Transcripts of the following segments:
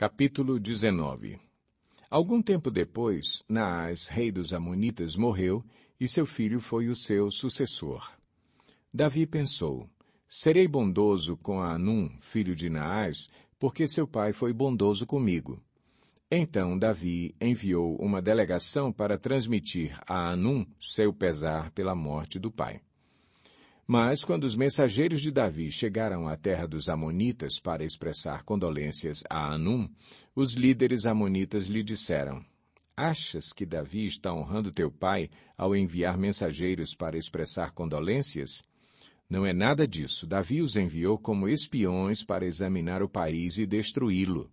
Capítulo 19 Algum tempo depois, Naás, rei dos Amonitas, morreu e seu filho foi o seu sucessor. Davi pensou, serei bondoso com Anum, filho de Naás, porque seu pai foi bondoso comigo. Então Davi enviou uma delegação para transmitir a Anum seu pesar pela morte do pai. Mas quando os mensageiros de Davi chegaram à terra dos Amonitas para expressar condolências a Anum, os líderes amonitas lhe disseram: Achas que Davi está honrando teu pai ao enviar mensageiros para expressar condolências? Não é nada disso. Davi os enviou como espiões para examinar o país e destruí-lo.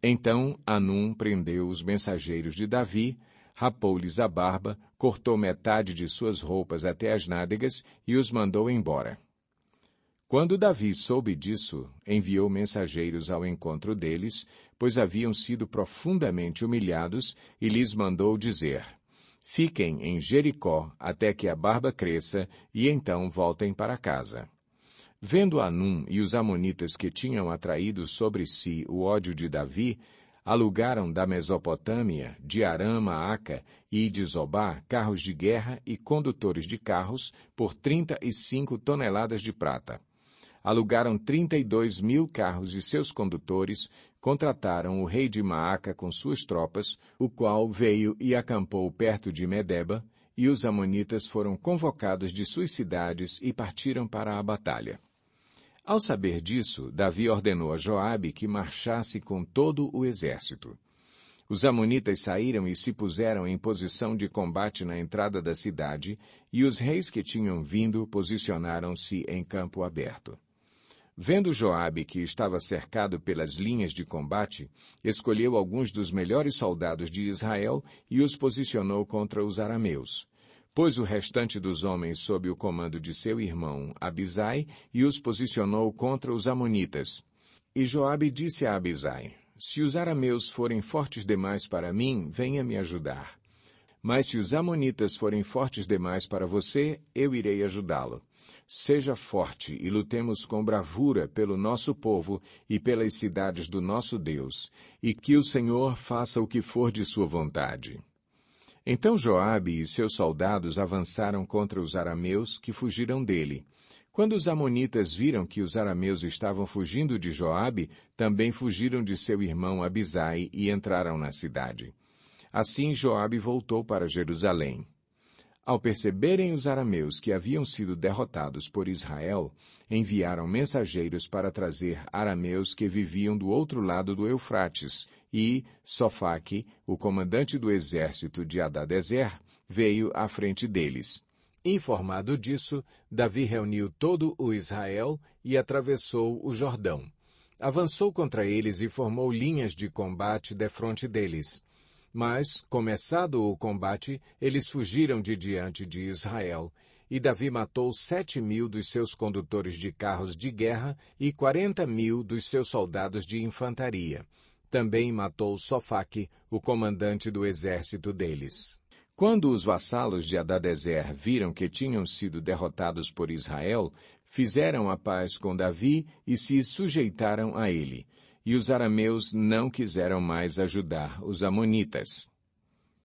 Então Anum prendeu os mensageiros de Davi rapou-lhes a barba, cortou metade de suas roupas até as nádegas e os mandou embora. Quando Davi soube disso, enviou mensageiros ao encontro deles, pois haviam sido profundamente humilhados, e lhes mandou dizer: Fiquem em Jericó até que a barba cresça, e então voltem para casa. Vendo Anum e os amonitas que tinham atraído sobre si o ódio de Davi, alugaram da Mesopotâmia, de Arama, Aca e de Zobá carros de guerra e condutores de carros por 35 toneladas de prata. Alugaram 32 mil carros e seus condutores, contrataram o rei de Maaca com suas tropas, o qual veio e acampou perto de Medeba, e os amonitas foram convocados de suas cidades e partiram para a batalha. Ao saber disso, Davi ordenou a Joabe que marchasse com todo o exército. Os amonitas saíram e se puseram em posição de combate na entrada da cidade, e os reis que tinham vindo posicionaram-se em campo aberto. Vendo Joabe que estava cercado pelas linhas de combate, escolheu alguns dos melhores soldados de Israel e os posicionou contra os arameus pôs o restante dos homens sob o comando de seu irmão Abisai e os posicionou contra os amonitas. E Joabe disse a Abisai, se os arameus forem fortes demais para mim, venha me ajudar. Mas se os amonitas forem fortes demais para você, eu irei ajudá-lo. Seja forte e lutemos com bravura pelo nosso povo e pelas cidades do nosso Deus, e que o Senhor faça o que for de sua vontade. Então Joabe e seus soldados avançaram contra os arameus que fugiram dele. Quando os amonitas viram que os arameus estavam fugindo de Joabe, também fugiram de seu irmão Abisai e entraram na cidade. Assim Joabe voltou para Jerusalém. Ao perceberem os arameus que haviam sido derrotados por Israel, enviaram mensageiros para trazer arameus que viviam do outro lado do Eufrates, e Sofaque, o comandante do exército de Adadezer, veio à frente deles. Informado disso, Davi reuniu todo o Israel e atravessou o Jordão. Avançou contra eles e formou linhas de combate defronte deles. Mas, começado o combate, eles fugiram de diante de Israel, e Davi matou sete mil dos seus condutores de carros de guerra e quarenta mil dos seus soldados de infantaria. Também matou Sofaque, o comandante do exército deles. Quando os vassalos de Adadezer viram que tinham sido derrotados por Israel, fizeram a paz com Davi e se sujeitaram a ele e os arameus não quiseram mais ajudar os amonitas.